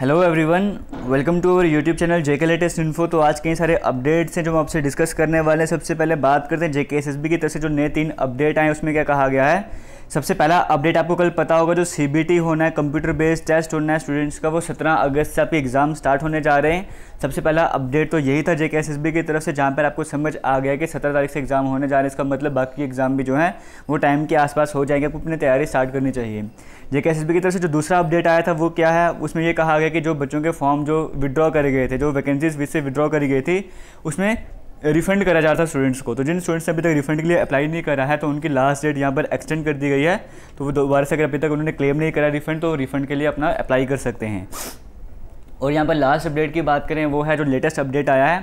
hello everyone welcome to our YouTube channel JK latest info तो आज कई सारे अपडेट्स हैं जो हम आपसे डिस्कस करने वाले हैं सबसे पहले बात करते हैं जेके एस की तरफ से जो नए तीन अपडेट आए उसमें क्या कहा गया है सबसे पहला अपडेट आपको कल पता होगा जो सी होना है कंप्यूटर बेस्ड टेस्ट होना है स्टूडेंट्स का वो 17 अगस्त से आपके एग्ज़ाम स्टार्ट होने जा रहे हैं सबसे पहला अपडेट तो यही था जे की तरफ से जहाँ पर आपको समझ आ गया कि 17 तारीख से एग्ज़ाम होने जा रहे हैं इसका मतलब बाकी एग्ज़ाम भी जो है वो टाइम के आसपास हो जाएंगे आपको अपनी तैयारी स्टार्ट करनी चाहिए जे की तरफ से जो दूसरा अपडेट आया था वो क्या है उसमें यह कहा गया कि जो बच्चों के फॉर्म जो विड्रॉ करे गए थे जो वैकेंसीज से विड्रॉ करी गई थी उसमें रिफंड करा जाता है स्टूडेंट्स को तो जिन स्टूडेंट्स ने अभी तक रिफंड के लिए अप्लाई नहीं करा है तो उनकी लास्ट डेट यहाँ पर एक्सटेंड कर दी गई है तो वो दोबारा से अगर अभी तक उन्होंने क्लेम नहीं करा रिफंड तो रिफंड के लिए अपना अप्लाई कर सकते हैं और यहाँ पर लास्ट अपडेट की बात करें वो है जो लेटेस्ट अपडेट आया है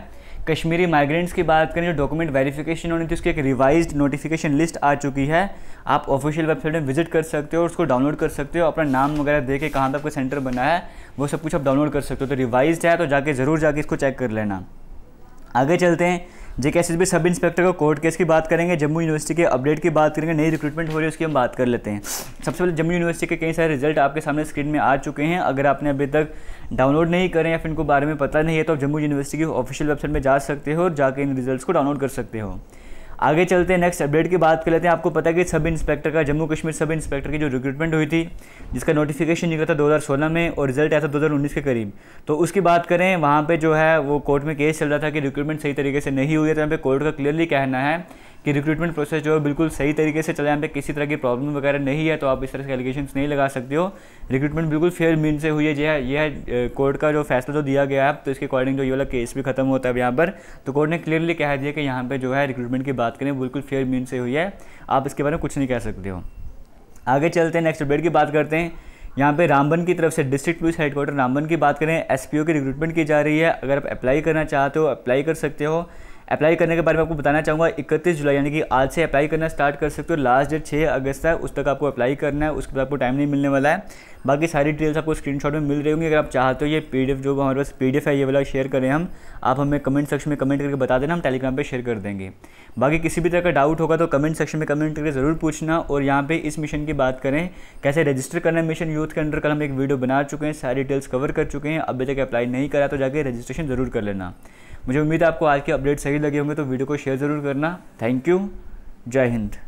कश्मीरी माइग्रेंट्स की बात करें जो डॉक्यूमेंट वेरिफिकेशन होनी थी उसकी एक रिवाइज नोटिफिकेशन लिस्ट आ चुकी है आप ऑफिशियल वेबसाइट में विजिट कर सकते हो और उसको डाउनलोड कर सकते हो अपना नाम वगैरह दे के कहाँ तक आपका सेंटर बना है वो सब कुछ आप डाउनलोड कर सकते हो तो रिवाइज है तो जाके ज़रूर जाके इसको चेक कर लेना आगे चलते हैं जे के एस सब इंस्पेक्टर का कोर्ट केस की बात करेंगे जम्मू यूनिवर्सिटी के अपडेट की बात करेंगे नई रिक्रूटमेंट हो रही है उसकी हम बात कर लेते हैं सबसे पहले जम्मू यूनिवर्सिटी के कई सारे रिजल्ट आपके सामने स्क्रीन में आ चुके हैं अगर आपने अभी तक डाउनलोड नहीं करें या फिर इनको बारे में पता नहीं है तो आप जम्मू यूनिवर्सिटी की ऑफिशियल वेबसाइट में जा सकते हो और जाकर इन रिजल्ट को डाउनलोड कर सकते हो आगे चलते हैं नेक्स्ट अपडेट की बात कर लेते हैं आपको पता है कि सब इंस्पेक्टर का जम्मू कश्मीर सब इंस्पेक्टर की जो रिक्रूटमेंट हुई थी जिसका नोटिफिकेशन निकला था 2016 में और रिजल्ट आया था 2019 के करीब तो उसकी बात करें वहाँ पर जो है वो कोर्ट में केस चल रहा था कि रिक्रूटमेंट सही तरीके से नहीं हुई है तो यहाँ पर कोर्ट का क्लियरली कहना है कि रिक्रूटमेंट प्रोसेस जो है बिल्कुल सही तरीके से चले यहाँ पे किसी तरह की प्रॉब्लम वगैरह नहीं है तो आप इस तरह से एलिगेशन नहीं लगा सकते हो रिक्रूटमेंट बिल्कुल फेयर मीन से हुई है यह यह कोर्ट का जो फैसला जो दिया गया है तो इसके अकॉर्डिंग जो ये वाला केस भी खत्म होता है यहाँ पर तो कोर्ट ने क्लियरली कह दिया कि यहाँ पर जो है रिक्रूटमेंट की बात करें बिल्कुल फेयर मीन से हुई है आप इसके बारे में कुछ नहीं कह सकते हो आगे चलते हैं नेक्स्ट अपडेट की बात करते हैं यहाँ पे रामबन की तरफ से डिस्ट्रिक्ट पुलिस हेडक्वार्टर रामबन की बात करें एसपीओ की रिक्रूटमेंट की जा रही है अगर आप अप्लाई करना चाहते हो अप्लाई कर सकते हो अप्लाई करने के बारे में आपको बताना चाहूँगा इकतीस जुलाई यानी कि आज से अप्लाई करना स्टार्ट कर सकते हो लास्ट डेट छः अगस्त है उस तक आपको अप्लाई करना है उसके बाद आपको टाइम नहीं मिलने वाला है बाकी सारी डिटेल्स आपको स्क्रीनशॉट में मिल रही होंगी अगर आप चाहते हो ये पीडीएफ जो हमारे पास पीडीएफ है ये वाला शेयर करें हम आप हमें कमेंट सेक्शन में कमेंट करके बता देना हम टेलीग्राम पर शेयर कर देंगे बाकी किसी भी तरह का डाउट होगा तो कमेंट सेक्शन में कमेंट करके ज़रूर पूछना और यहाँ पे इस मिशन की बात करें कैसे रजिस्टर करना है मिशन यूथ के अंडर कल हम एक वीडियो बना चुके हैं सारी डिटेल्स कवर कर चुके हैं अभी तक अप्लाई नहीं करा तो जाके रजिस्ट्रेशन ज़रूर कर लेना मुझे उम्मीद है आपको आज के अपडेट सही लगे होंगे तो वीडियो को शेयर ज़रूर करना थैंक यू जय हिंद